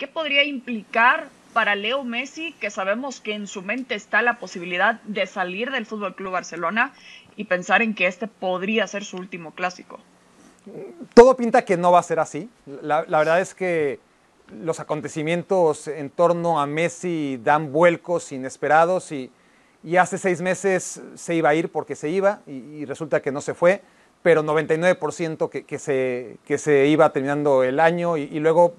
¿Qué podría implicar para Leo Messi, que sabemos que en su mente está la posibilidad de salir del Fútbol Club Barcelona y pensar en que este podría ser su último clásico? Todo pinta que no va a ser así. La, verdad es que los acontecimientos en torno a Messi dan vuelcos inesperados y, hace seis meses se iba a ir porque se iba y, resulta que no se fue, pero 99% que, se, que se iba terminando el año y luego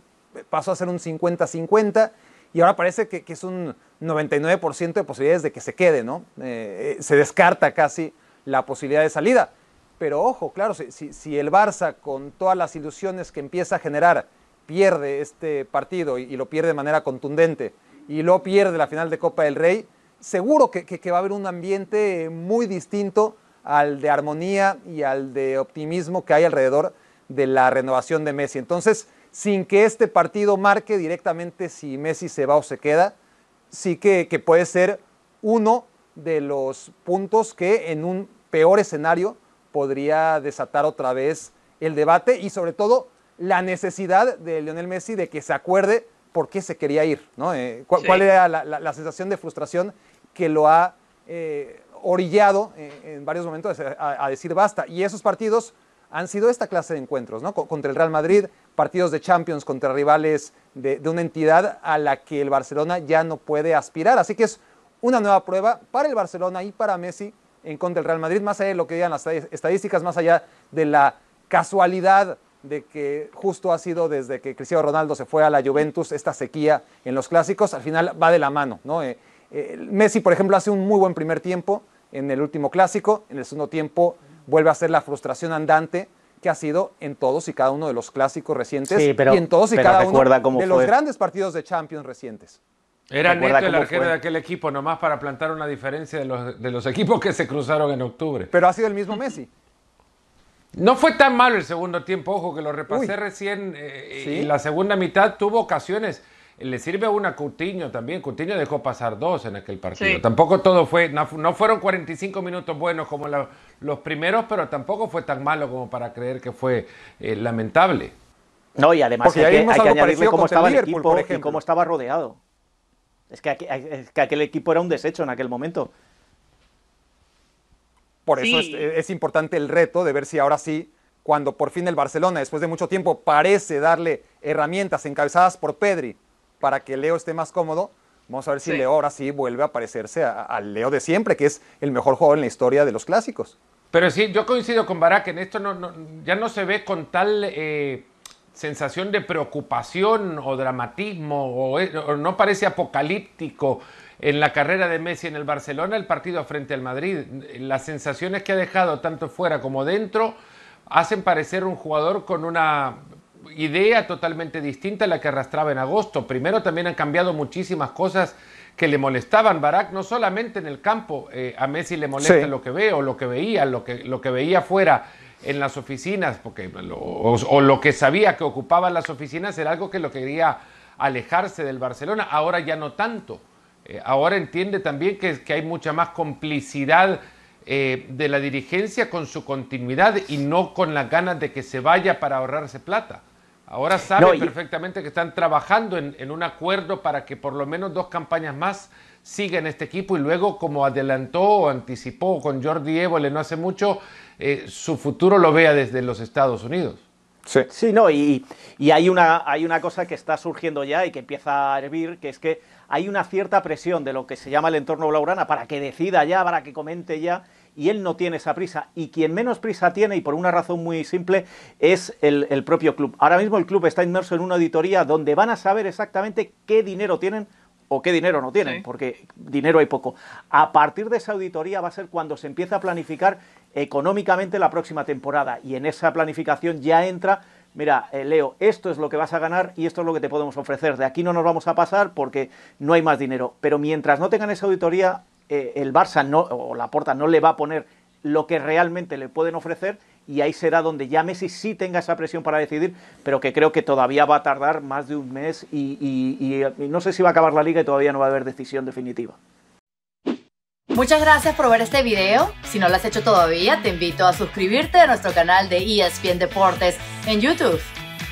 pasó a ser un 50-50 y ahora parece que, es un 99% de posibilidades de que se quede, ¿no? Eh, eh, se descarta casi la posibilidad de salida. Pero ojo, claro, si, el Barça con todas las ilusiones que empieza a generar pierde este partido y, lo pierde de manera contundente y lo pierde la final de Copa del Rey, seguro que va a haber un ambiente muy distinto al de armonía y al de optimismo que hay alrededor de la renovación de Messi. Entonces, sin que este partido marque directamente si Messi se va o se queda, sí que, puede ser uno de los puntos que en un peor escenario podría desatar otra vez el debate y sobre todo la necesidad de Lionel Messi de que se acuerde por qué se quería ir, ¿no? Eh, ¿Cuál era la, sensación de frustración que lo ha eh, orillado eh, en varios momentos a decir basta? Y esos partidos han sido esta clase de encuentros, ¿no? Contra el Real Madrid, partidos de Champions contra rivales de, una entidad a la que el Barcelona ya no puede aspirar. Así que es una nueva prueba para el Barcelona y para Messi en contra del Real Madrid, más allá de lo que digan las estadísticas, más allá de la casualidad de que justo ha sido desde que Cristiano Ronaldo se fue a la Juventus esta sequía en los clásicos, al final va de la mano, ¿no? Eh, eh, Messi, por ejemplo, hace un muy buen primer tiempo en el último clásico, en el segundo tiempo vuelve a ser la frustración andante que ha sido en todos y cada uno de los clásicos recientes pero, y en todos y cada uno de los grandes partidos de Champions recientes. Era neto el arquero de aquel equipo, nomás para plantar una diferencia de los, de los equipos que se cruzaron en octubre. Pero ha sido el mismo Messi. No fue tan malo el segundo tiempo, ojo, que lo repasé recién eh, y la segunda mitad tuvo ocasiones le sirve una a Coutinho también. Cutiño dejó pasar dos en aquel partido. Tampoco todo fue, no, fueron 45 minutos buenos como los primeros, pero tampoco fue tan malo como para creer que fue eh, lamentable. No, y además hay que, cómo estaba el, equipo y cómo estaba rodeado. Es que, aquel, equipo era un desecho en aquel momento. Por eso es importante el reto de ver si ahora sí cuando por fin el Barcelona, después de mucho tiempo, parece darle herramientas encabezadas por Pedri para que Leo esté más cómodo. Vamos a ver si Leo ahora sí vuelve a parecerse al Leo de siempre, que es el mejor jugador en la historia de los clásicos. Pero sí, yo coincido con Barak, en esto ya no se ve con tal eh, sensación de preocupación o dramatismo, o, no parece apocalíptico en la carrera de Messi en el Barcelona, el partido frente al Madrid. Las sensaciones que ha dejado tanto fuera como dentro hacen parecer un jugador con una idea totalmente distinta a la que arrastraba en agosto. Primero también han cambiado muchísimas cosas que le molestaban Barack, no solamente en el campo, eh, a Messi le molesta lo que o lo que veía, lo que, lo que veía fuera en las oficinas, porque o, lo que sabía que ocupaban las oficinas era algo que lo quería alejarse del Barcelona, ahora ya no tanto. Eh, ahora entiende también que, hay mucha más complicidad eh, de la dirigencia con su continuidad y no con las ganas de que se vaya para ahorrarse plata. Ahora saben perfectamente que están trabajando en, un acuerdo para que por lo menos dos campañas más sigan este equipo y luego, como adelantó o anticipó con Jordi Évole no hace mucho, eh, su futuro lo vea desde los Estados Unidos. Sí, no, y, hay, una, hay una cosa que está surgiendo ya y que empieza a hervir, que es que hay una cierta presión de lo que se llama el entorno laurana para que decida ya, para que comente ya y él no tiene esa prisa. Y quien menos prisa tiene, y por una razón muy simple, es el, propio club. Ahora mismo el club está inmerso en una auditoría donde van a saber exactamente qué dinero tienen o qué dinero no tienen, porque dinero hay poco. A partir de esa auditoría va a ser cuando se empieza a planificar económicamente la próxima temporada y en esa planificación ya entra, mira, eh, Leo, esto es lo que vas a ganar y esto es lo que te podemos ofrecer. De aquí no nos vamos a pasar porque no hay más dinero. Pero mientras no tengan esa auditoría, eh, el Barça no, o la Porta no le va a poner lo que realmente le pueden ofrecer y ahí será donde ya Messi sí tenga esa presión para decidir, pero que creo que todavía va a tardar más de un mes y no sé si va a acabar la liga y todavía no va a haber decisión definitiva. Muchas gracias por ver este video. Si no lo has hecho todavía, te invito a suscribirte a nuestro canal de ESPN Deportes en YouTube.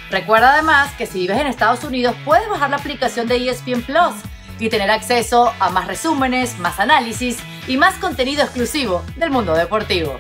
Recuerda además que si vives en Estados Unidos puedes bajar la aplicación de ESPN Plus y tener acceso a más resúmenes, más análisis y más contenido exclusivo del mundo deportivo.